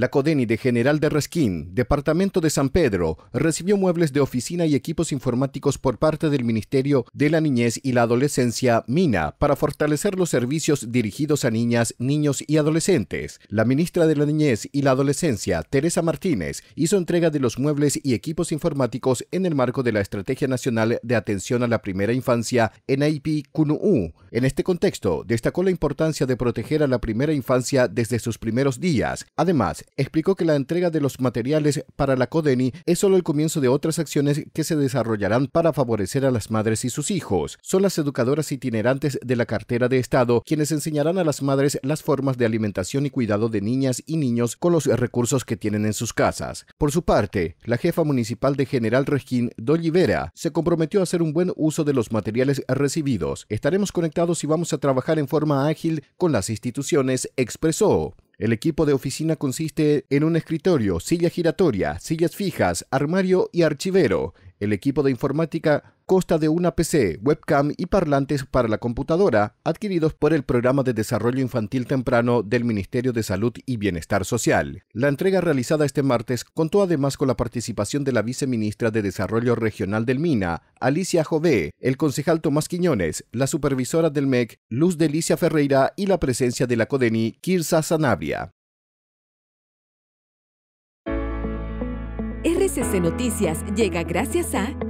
La Codeni de General de Resquín, Departamento de San Pedro, recibió muebles de oficina y equipos informáticos por parte del Ministerio de la Niñez y la Adolescencia, MINA, para fortalecer los servicios dirigidos a niñas, niños y adolescentes. La ministra de la Niñez y la Adolescencia, Teresa Martínez, hizo entrega de los muebles y equipos informáticos en el marco de la Estrategia Nacional de Atención a la Primera Infancia, NIP CUNU. En este contexto, destacó la importancia de proteger a la primera infancia desde sus primeros días. Además, explicó que la entrega de los materiales para la CODENI es solo el comienzo de otras acciones que se desarrollarán para favorecer a las madres y sus hijos. Son las educadoras itinerantes de la cartera de Estado quienes enseñarán a las madres las formas de alimentación y cuidado de niñas y niños con los recursos que tienen en sus casas. Por su parte, la jefa municipal de General Regín, Vera, se comprometió a hacer un buen uso de los materiales recibidos. Estaremos conectados y vamos a trabajar en forma ágil con las instituciones, expresó. El equipo de oficina consiste en un escritorio, silla giratoria, sillas fijas, armario y archivero. El equipo de informática consta de una PC, webcam y parlantes para la computadora adquiridos por el Programa de Desarrollo Infantil Temprano del Ministerio de Salud y Bienestar Social. La entrega realizada este martes contó además con la participación de la viceministra de Desarrollo Regional del MINA, Alicia Jové, el concejal Tomás Quiñones, la supervisora del MEC, Luz Delicia Ferreira y la presencia de la CODENI, Kirsa Sanabria. RCC Noticias llega gracias a...